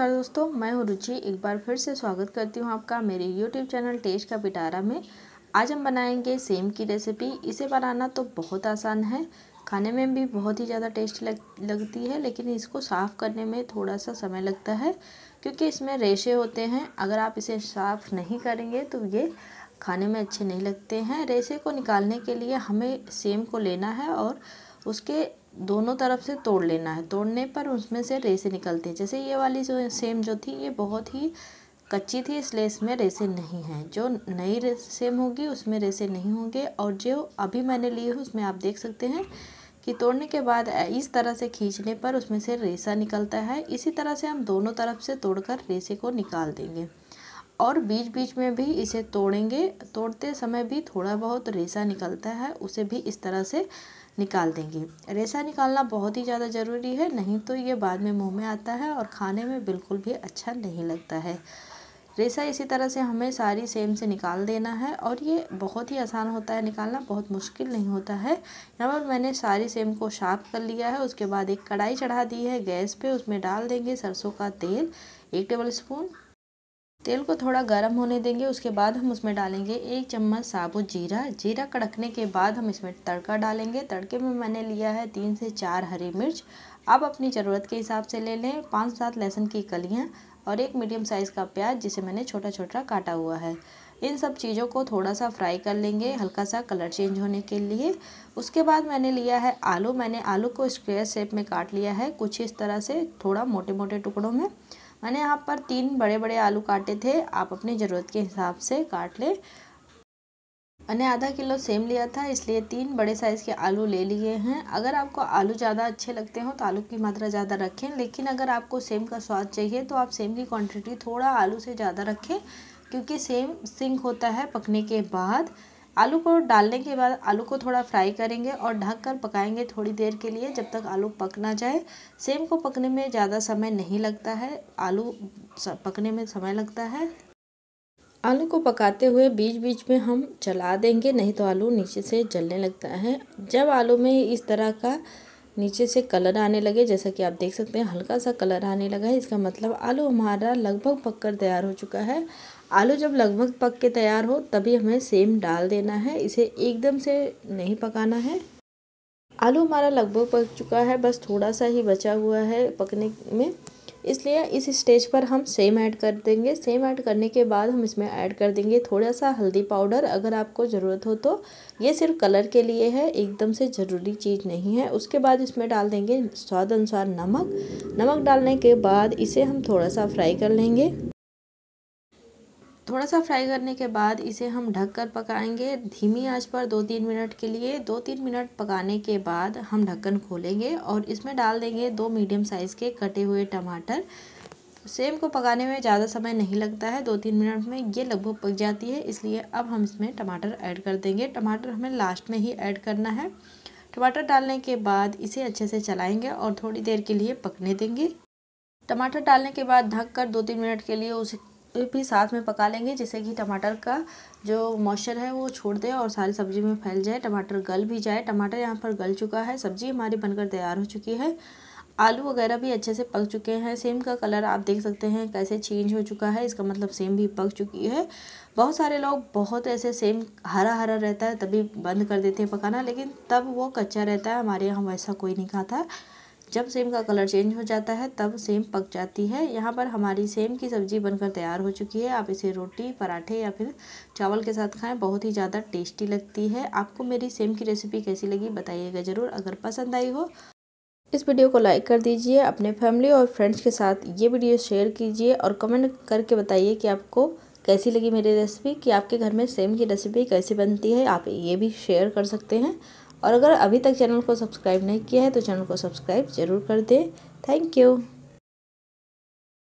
नमस्कार दोस्तों मैं हूँ रुचि एक बार फिर से स्वागत करती हूँ आपका मेरे यूट्यूब चैनल टेस्ट का पिटारा में आज हम बनाएंगे सेम की रेसिपी इसे बनाना तो बहुत आसान है खाने में भी बहुत ही ज़्यादा टेस्ट लग लगती है लेकिन इसको साफ़ करने में थोड़ा सा समय लगता है क्योंकि इसमें रेशे होते हैं अगर आप इसे साफ़ नहीं करेंगे तो ये खाने में अच्छे नहीं लगते हैं रेशे को निकालने के लिए हमें सेम को लेना है और उसके दोनों तरफ से तोड़ लेना है तोड़ने पर उसमें से रेसे निकलते हैं जैसे ये वाली जो सेम जो थी ये बहुत ही कच्ची थी इसलिए इसमें रेसे नहीं हैं जो नई सेम होगी उसमें रेसे नहीं होंगे और जो अभी मैंने लिए है उसमें आप देख सकते हैं कि तोड़ने के बाद इस तरह से खींचने पर उसमें से रेसा निकलता है इसी तरह से हम दोनों तरफ से तोड़कर रेसे को निकाल देंगे और बीच बीच में भी इसे तोड़ेंगे तोड़ते समय भी थोड़ा बहुत रेसा निकलता है उसे भी इस तरह से निकाल देंगे रेसा निकालना बहुत ही ज़्यादा ज़रूरी है नहीं तो ये बाद में मुंह में आता है और खाने में बिल्कुल भी अच्छा नहीं लगता है रेसा इसी तरह से हमें सारी सेम से निकाल देना है और ये बहुत ही आसान होता है निकालना बहुत मुश्किल नहीं होता है यहाँ पर मैंने सारी सेम को साफ कर लिया है उसके बाद एक कढ़ाई चढ़ा दी है गैस पे उसमें डाल देंगे सरसों का तेल एक टेबल स्पून तेल को थोड़ा गर्म होने देंगे उसके बाद हम उसमें डालेंगे एक चम्मच साबुत जीरा जीरा कड़कने के बाद हम इसमें तड़का डालेंगे तड़के में मैंने लिया है तीन से चार हरी मिर्च आप अपनी ज़रूरत के हिसाब से ले लें पाँच सात लहसुन की कलियाँ और एक मीडियम साइज़ का प्याज जिसे मैंने छोटा छोटा काटा हुआ है इन सब चीज़ों को थोड़ा सा फ्राई कर लेंगे हल्का सा कलर चेंज होने के लिए उसके बाद मैंने लिया है आलू मैंने आलू को स्क्वेयर शेप में काट लिया है कुछ इस तरह से थोड़ा मोटे मोटे टुकड़ों में मैंने यहाँ पर तीन बड़े बड़े आलू काटे थे आप अपनी ज़रूरत के हिसाब से काट लें मैंने आधा किलो सेम लिया था इसलिए तीन बड़े साइज़ के आलू ले लिए हैं अगर आपको आलू ज़्यादा अच्छे लगते हो तो आलू की मात्रा ज़्यादा रखें लेकिन अगर आपको सेम का स्वाद चाहिए तो आप सेम की क्वांटिटी थोड़ा आलू से ज़्यादा रखें क्योंकि सेम सिंक होता है पकने के बाद आलू को डालने के बाद आलू को थोड़ा फ्राई करेंगे और ढक कर पकाएंगे थोड़ी देर के लिए जब तक आलू पक ना जाए सेम को पकने में ज़्यादा समय नहीं लगता है आलू पकने में समय लगता है आलू को पकाते हुए बीच बीच में हम चला देंगे नहीं तो आलू नीचे से जलने लगता है जब आलू में इस तरह का नीचे से कलर आने लगे जैसा कि आप देख सकते हैं हल्का सा कलर आने लगा है इसका मतलब आलू हमारा लगभग पककर तैयार हो चुका है आलू जब लगभग पक के तैयार हो तभी हमें सेम डाल देना है इसे एकदम से नहीं पकाना है आलू हमारा लगभग पक चुका है बस थोड़ा सा ही बचा हुआ है पकने में इसलिए इस स्टेज पर हम सेम ऐड कर देंगे सेम ऐड करने के बाद हम इसमें ऐड कर देंगे थोड़ा सा हल्दी पाउडर अगर आपको ज़रूरत हो तो ये सिर्फ कलर के लिए है एकदम से ज़रूरी चीज़ नहीं है उसके बाद इसमें डाल देंगे स्वाद अनुसार नमक नमक डालने के बाद इसे हम थोड़ा सा फ्राई कर लेंगे थोड़ा सा फ्राई करने के बाद इसे हम ढक कर पकाएंगे धीमी आंच पर दो तीन मिनट के लिए दो तीन मिनट पकाने के बाद हम ढक्कन खोलेंगे और इसमें डाल देंगे दो मीडियम साइज़ के कटे हुए टमाटर सेम को पकाने में ज़्यादा समय नहीं लगता है दो तीन मिनट में ये लगभग पक जाती है इसलिए अब हम इसमें टमाटर ऐड कर देंगे टमाटर हमें लास्ट में ही ऐड करना है टमाटर डालने के बाद इसे अच्छे से चलाएंगे और थोड़ी देर के लिए पकने देंगे टमाटर डालने के बाद ढक कर दो तीन मिनट के लिए उसे भी साथ में पका लेंगे जिससे कि टमाटर का जो मॉइस्चर है वो छोड़ दे और सारी सब्ज़ी में फैल जाए टमाटर गल भी जाए टमाटर यहाँ पर गल चुका है सब्ज़ी हमारी बनकर तैयार हो चुकी है आलू वगैरह भी अच्छे से पक चुके हैं सेम का कलर आप देख सकते हैं कैसे चेंज हो चुका है इसका मतलब सेम भी पक चुकी है बहुत सारे लोग बहुत ऐसे सेम हरा हरा रहता है तभी बंद कर देते हैं पकाना लेकिन तब वो कच्चा रहता है हमारे यहाँ वैसा कोई नहीं खाता जब सेम का कलर चेंज हो जाता है तब सेम पक जाती है यहाँ पर हमारी सेम की सब्ज़ी बनकर तैयार हो चुकी है आप इसे रोटी पराठे या फिर चावल के साथ खाएं बहुत ही ज़्यादा टेस्टी लगती है आपको मेरी सेम की रेसिपी कैसी लगी बताइएगा ज़रूर अगर पसंद आई हो इस वीडियो को लाइक कर दीजिए अपने फैमिली और फ्रेंड्स के साथ ये वीडियो शेयर कीजिए और कमेंट करके बताइए कि आपको कैसी लगी मेरी रेसिपी कि आपके घर में सेम की रेसिपी कैसे बनती है आप ये भी शेयर कर सकते हैं और अगर अभी तक चैनल को सब्सक्राइब नहीं किया है तो चैनल को सब्सक्राइब ज़रूर कर दें थैंक यू